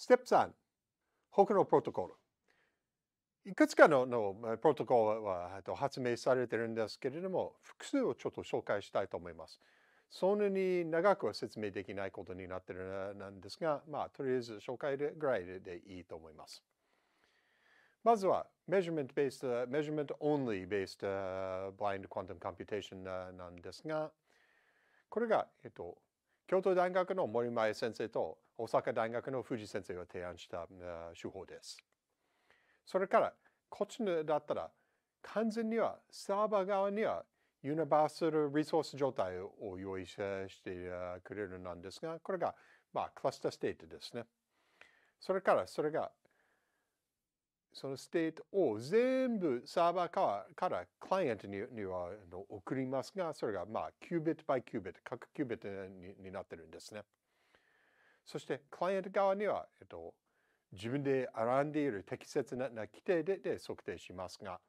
ステップ3、他のプロトコル。いくつかののプロトコルは発明されてるんですけれども、複数をちょっと紹介したいと思います。そんなに長くは説明できないことになってるなんですが、まあ、とりあえず紹介ぐらいでいいと思います。まずは、メジュメント・ベース、メジュメント・オンリー・ベース、e m インド・コン l ム・コンピュー blind quantum computation なんですが、これが、えっと、京都大学の森前先生と大阪大学の藤先生が提案した手法です。それから、こっちだったら、完全にはサーバー側にはユニバーサルリソース状態を用意してくれるなんですが、これが、まあ、クラスターステートですね。それから、それが、そのステートを全部サーバーからからクライアントににはの送りますが、それが、まあ、キュービットバイキュービット、各キュービットになってるんですね。そしてクライアント側には、えっと、自分で選んでいる適切な規定でで測定しますが、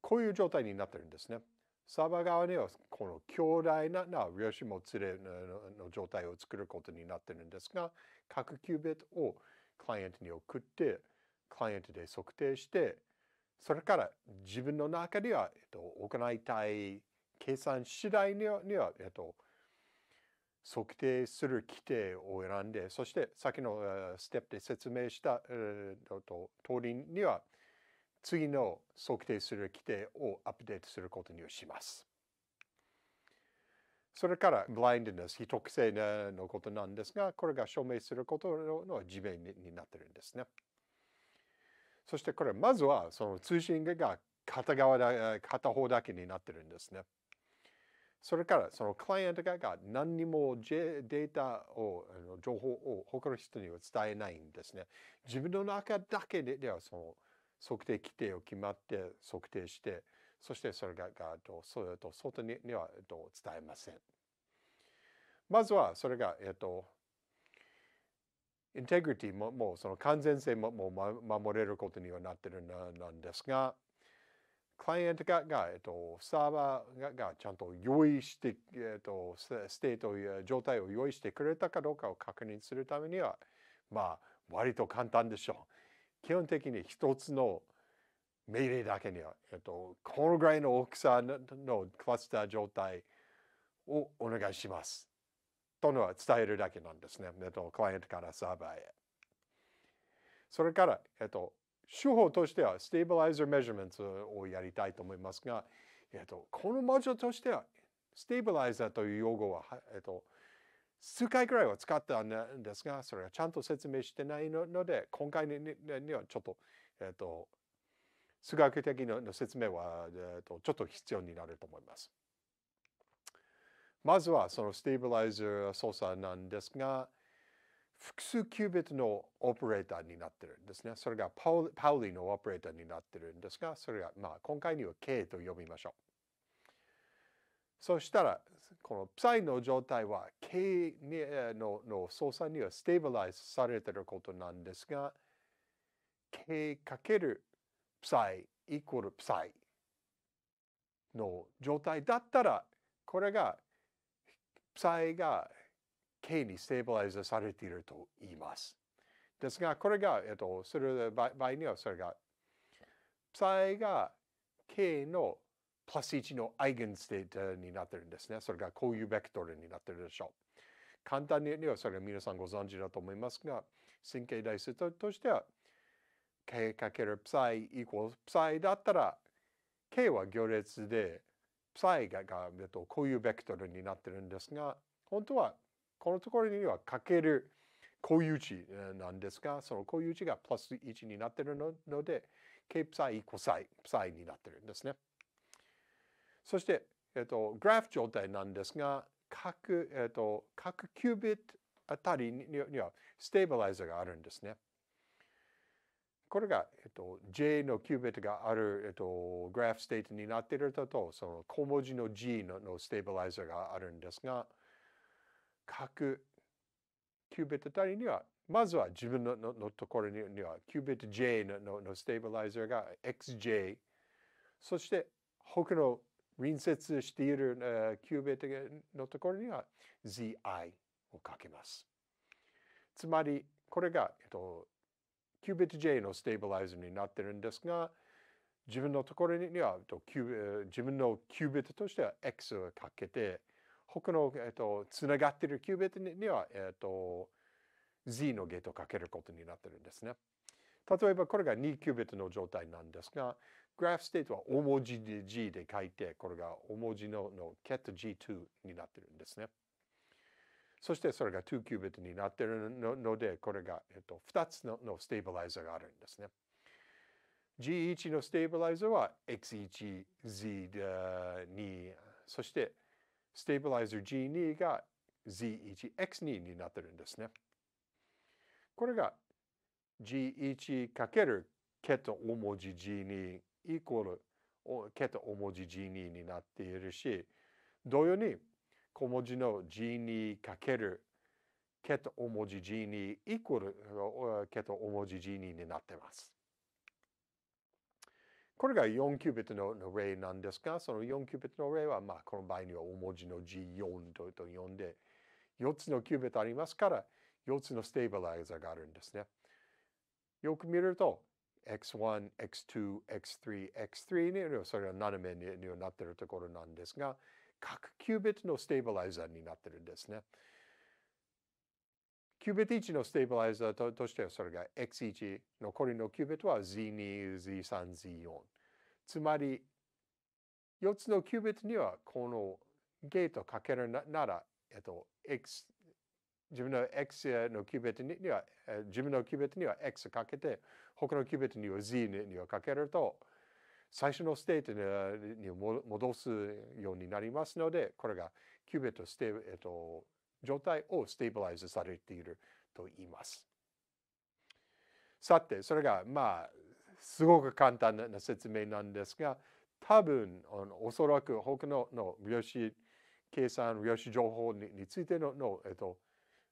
こういう状態になってるんですね。サーバー側にはこの強大なな量子もつれの状態を作ることになってるんですが、各キュービットをクライアントに送って、クライアントで測定して、それから自分の中には、えっと、行いたい計算次第には、にはえっと、測定する規定を選んで、そして先のステップで説明した通りには、次の測定する規定をアップデートすることにします。それから、i ライン e s s 非特性のことなんですが、これが証明することの地面になってるんですね。そしてこれ、まずはその通信が片側だ片方だけになってるんですね。それからそのクライアントが何にもデータを、情報を他の人には伝えないんですね。自分の中だけでではその測定規定を決まって測定して、そしてそれがそれと外にには伝えません。まずはそれが、えっと、インテグリティももうその完全性ももう守れることにはなってるななんですが、クライアントが、えっと、サーバーがちゃんと用意して、えっと、ステート状態を用意してくれたかどうかを確認するためには、まあ、割と簡単でしょう。基本的に一つの命令だけには、えっと、このぐらいの大きさのクラスター状態をお願いします。とのは伝えるだけなんですね。えっと、クライアントからサーバーへ。それから、えっと、手法としてはステービライザーメジャメントをやりたいと思いますが、えっと、このモジュールとしてはステービライザーという用語は、えっと、数回ぐらいは使ったんですがそれはちゃんと説明してないので今回にはちょっと、えっと、数学的な説明は、えっと、ちょっと必要になると思います。まずはそのステービライザー操作なんですが、複数キュービットのオペレーターになってるんですね。それがパウパウリのオペレーターになってるんですが、それが、まあ、今回には K と呼びましょう。そしたら、このプの状態は K のの操作にはステーバライズされてることなんですが、K かけるプサイイコールプサの状態だったら、これが、プサが形にステーバライズされていると言います。ですが、これが、えっと、それ場合にはそれが、ψ が k のプラス1のアイゲンステータになってるんですね。それがこういうベクトルになってるでしょう。簡単にはそれは皆さんご存知だと思いますが、神経代数としては、k かける p s イコール p s だったら、k は行列で、p s がが、えっと、こういうベクトルになってるんですが、本当はこのところにはかける固有値なんですが、その固有値がプラス1になっているので、K プサイ、コサイ、プサイになってるんですね。そして、えっと、グラフ状態なんですが、各、えっと、各キュービットあたりにはステービライザーがあるんですね。これが、えっと、J のキュービットがある、えっと、グラフステートになっていると、その小文字の G ののステービライザーがあるんですが、くキュービットあたりにはまずは自分ののところにはキュービット J のののステービライザーが XJ そして他の隣接している、えキュービットのところには ZI をかけます。つまりこれが、えっと、キュービット J のステービライザーになってるんですが自分のところには自分のキュービットとしては X をかけて他の、えっと、つながっているキュービットには、えっと、Z のゲートをかけることになってるんですね。例えばこれが2キュービットの状態なんですが、グラフステートは大文字で G で書いて、これが大文字のの ket G2 になってるんですね。そしてそれが2キュービットになってるので、これが、えっと、2つののステーブライザーがあるんですね。G1 のステーブライザーは X1、Z2、そしてステーブライザー G2 が Z1X2 になってるんですね。これが G1 かけるケト大文字 G2 イコールケト大文字 G2 になっているし、同様に小文字の G2 かけるケト大文字 G2 イコールケト大文字 G2 になってます。これが4キュービットの例なんですが、その4キュービットの例は、まあ、この場合には大文字の G4 とと呼んで、4つのキュービットありますから、4つのステービライザーがあるんですね。よく見ると、X1、X2、X3、X3 に、それが斜めになっているところなんですが、各キュービットのステービライザーになってるんですね。キューベット1のステーブライザーととしてはそれが X1 残りのキューベットは Z2、Z3、Z4 つまり4つのキューベットにはこのゲートかけるなら、えっと、X 自分の X のキューベットには、自分のキューベットには X かけて、他のキューベットには Z にはかけると、最初のステートに戻すようになりますので、これがキューベットステー、えっと、状態をステーブライズされていると言います。さて、それがまあ、すごく簡単な説明なんですが、多分、おそらく他のの量子計算、量子情報についてのの、えっと、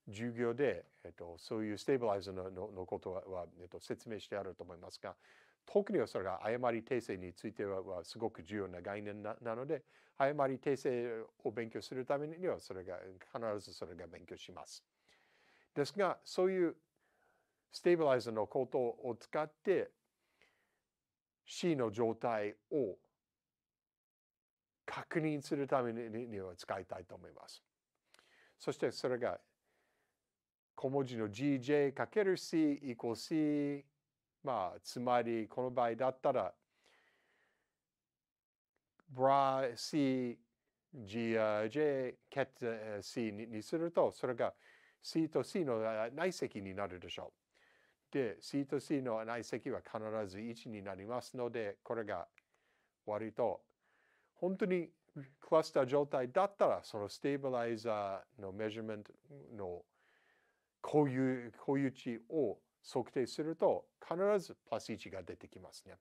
授業で、えっと、そういうステーブライズのののことは、えっと、説明してあると思いますが、特にはそれが誤り訂正についてはすごく重要な概念なので誤り訂正を勉強するためにはそれが必ずそれが勉強します。ですがそういうステーブライザーのことを使って C の状態を確認するためには使いたいと思います。そしてそれが小文字の GJ×C=C まあ、つまり、この場合だったら、ブラ C、G、J、ケッ C にすると、それが C と C の内積になるでしょう。で、C と C の内積は必ず1になりますので、これが割と、本当にクラスター状態だったら、そのステーブライザーのメジュメントのこう固有値を測定すると必ずプラス1が出てきますね。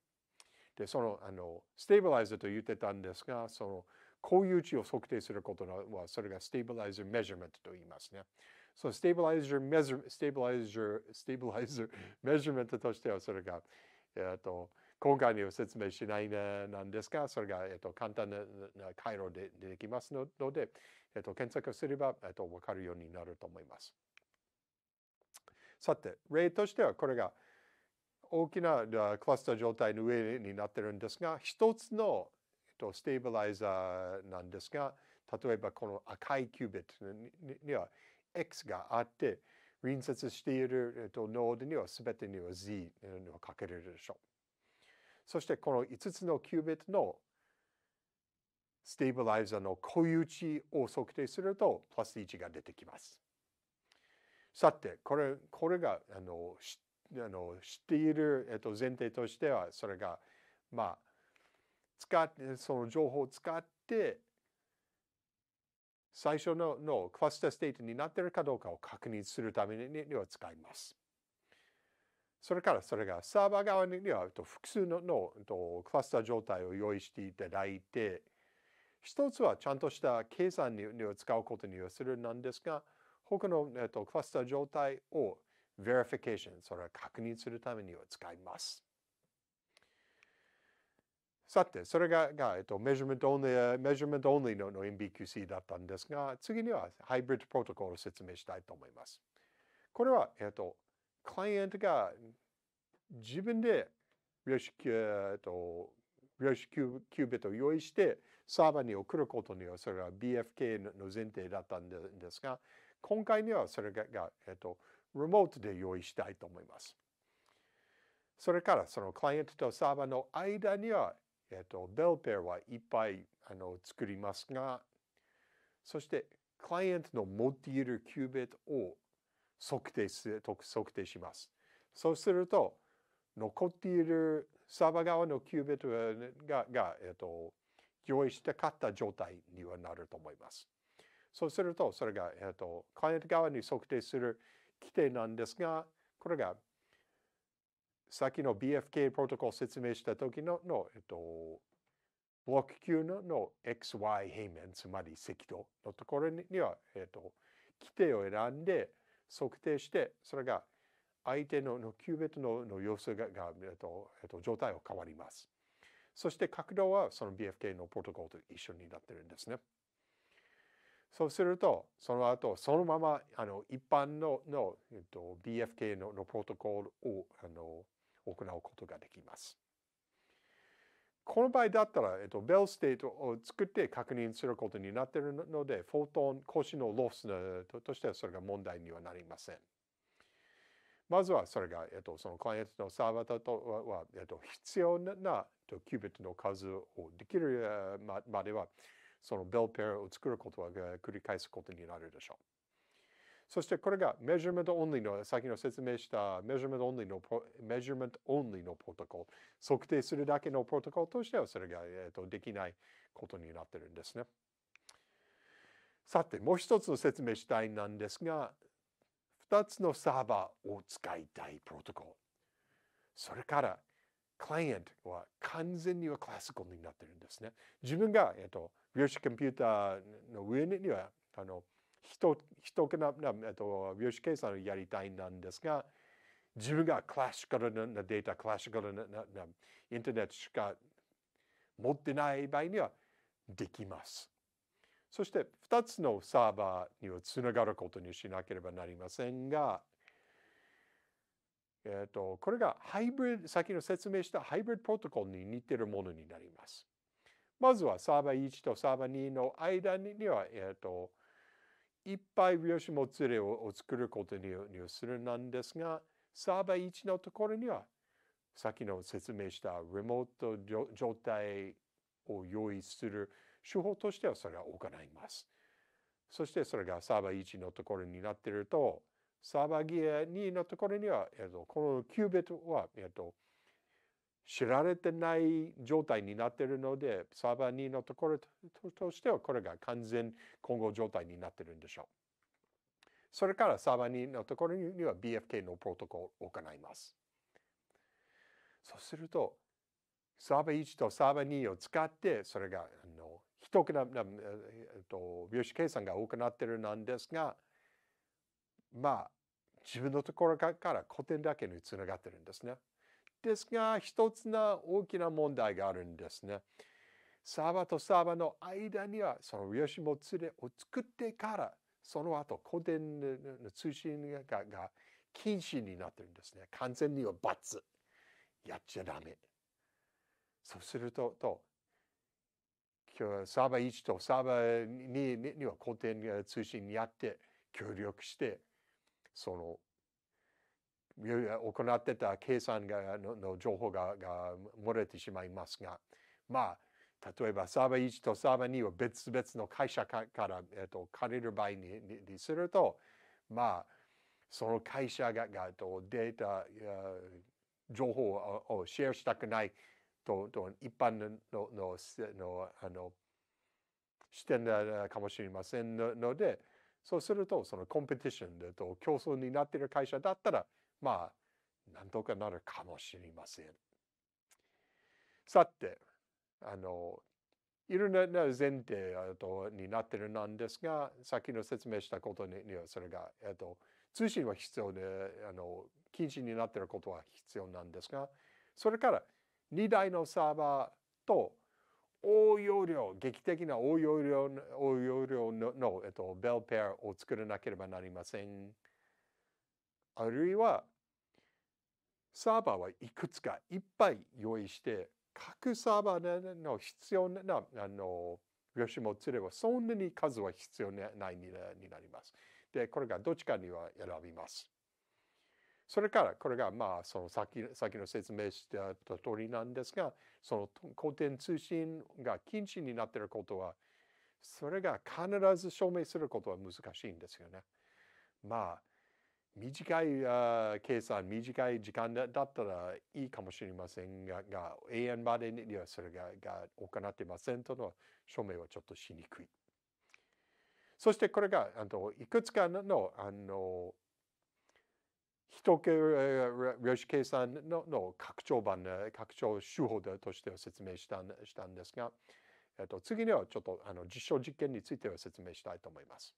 で、その、あの、ステービライザーと言ってたんですが、その、こういう値を測定することは、それがステービライザーメジャーメントと言いますね。そのステービライザーメジャー、ステービライザー、ステービライザーメジャーメントとしては、それが、えっと、今回には説明しないなんですが、それが、えっと、簡単な回路で出てきますので、えっと、検索すれば、えっと、わかるようになると思います。さて、例としてはこれが大きなクラスター状態の上になってるんですが、一つのステービライザーなんですが、例えばこの赤いキュービットには X があって、隣接しているノードには全てには Z をかけれるでしょう。そしてこの5つのキュービットのステービライザーの固有値を測定すると、プラス1が出てきます。さてこれこれがあの知あの知っている、えっと、前提としてはそれがまあ使ってその情報を使って最初ののクラスターステートになっているかどうかを確認するためには使います。それからそれがサーバー側には複数ののクラスター状態を用意していただいて一つはちゃんとした計算には使うことにはするなんですが他の、えっと、クラスター状態を verification、それは確認するためには使います。さて、それが、がえっと、メ e a s ン r e m e n t o ュメ y トオンのの MBQC だったんですが、次にはハイブリッドプロトコルを説明したいと思います。これは、えっと、クライアントが自分で量子、えっと、キュービットを用意してサーバーに送ることにはそれは BFK の前提だったんですが今回にはそれが、えっと、リモートで用意したいと思います。それからそのクライアントとサーバーの間には、えっと、ベルペアはいっぱいあの作りますが、そしてクライアントの持っているキュービットを測定す測定します。そうすると、残っているサーバー側のキュービットがが、えっと、用意したかった状態にはなると思います。そうすると、それが、えっ、ー、と、クライアント側に測定する規定なんですが、これが、さっきの BFK プロトコル説明した時の、の、えっ、ー、と、ブロック級のの XY 平面、つまり赤道のところには、えっ、ー、と、規定を選んで測定して、それが相手ののキューベットのの様子がが、えっとえっと、状態を変わります。そして角度はその BFK のプロトコルと一緒になってるんですね。そうすると、その後、そのまま、あの、一般の、の、えっと、BFK ののプロトコルを、あの、行うことができます。この場合だったら、えっと、ベルステートを作って確認することになっているので、フォトン、腰のロスとしてはそれが問題にはなりません。まずはそれが、えっと、そのクライアントのサーバーとは、えっと、必要な、キュービットの数をできるまでは、そのベルペアを作ることは繰り返すことになるでしょう。そしてこれがメジ a s メ r トオンリーの、先の説明したメジ a s メ r トオンリーのメ e a s u r e m e n のプロトコル、測定するだけのプロトコルとしてはそれが、えー、とできないことになってるんですね。さて、もう一つの説明したいなんですが、2つのサーバーを使いたいプロトコル。それからクライアントは完全にはクラシカルになってるんですね。自分が、えっと、量子コンピューターの上には、あの、人、人かな、えっと、量子計算をやりたいなんですが、自分がクラシカルなデータ、クラシカルなななインターネットしか持ってない場合にはできます。そして2つのサーバーにはつながることにしなければなりませんが、えっ、ー、と、これがハイブリッド、先の説明したハイブリッドプロトコルに似ているものになります。まずはサーバー1とサーバー2の間には、えっ、ー、と、いっぱい量子もつれを作ることにするなんですが、サーバー1のところには、さっきの説明したリモート状態を用意する手法としてはそれは行います。そしてそれがサーバー1のところになっていると、サーバーギア2のところには、えっと、このキュービットは、えっと、知られてない状態になっているので、サーバー2のところとしては、これが完全混合状態になっているんでしょう。それからサーバー2のところには BFK のプロトコルを行います。そうすると、サーバー1とサーバー2を使って、それが、あの、一くな、えっと、量子計算が多くなっているなんですが、まあ、自分のところから古典だけにつながってるんですね。ですが、一つの大きな問題があるんですね。サーバーとサーバーの間には、その吉本連れを作ってから、その後、古典の通信がが禁止になってるんですね。完全には罰。やっちゃダメ。そうすると、と今日サーバー1とサーバー2には古典通信やって、協力して、その行ってた計算がの情報がが漏れてしまいますが、まあ、例えばサーバー1とサーバー2を別々の会社から、えっと、借りる場合ににすると、まあ、その会社ががとデータ、情報をシェアしたくないとと一般ののののあの視点かもしれませんので、そうすると、そのコンペティションでと競争になっている会社だったら、まあ、なんとかなるかもしれません。さて、あの、いろんな前提とになってるなんですが、先の説明したことにはそれが、えっと、通信は必要で、あの、禁止になっていることは必要なんですが、それから2台のサーバーと応用量劇的な応用量応用量のの、えっと、ベルペアを作らなければなりません。あるいはサーバーはいくつかいっぱい用意して各サーバーの必要なあの吉も連れはそんなに数は必要ないになります。でこれがどっちかには選びます。それからこれがまあその先先の説明した通りなんですがその古典通信が禁止になっていることはそれが必ず証明することは難しいんですよね。まあ短い計算短い時間だったらいいかもしれませんがが永遠までにはそれがが行ってませんとの証明はちょっとしにくい。そしてこれがあのいくつかのあの人系量子計算のの拡張版、拡張手法として説明したんしたんですが、えっと、次にはちょっとあの実証実験については説明したいと思います。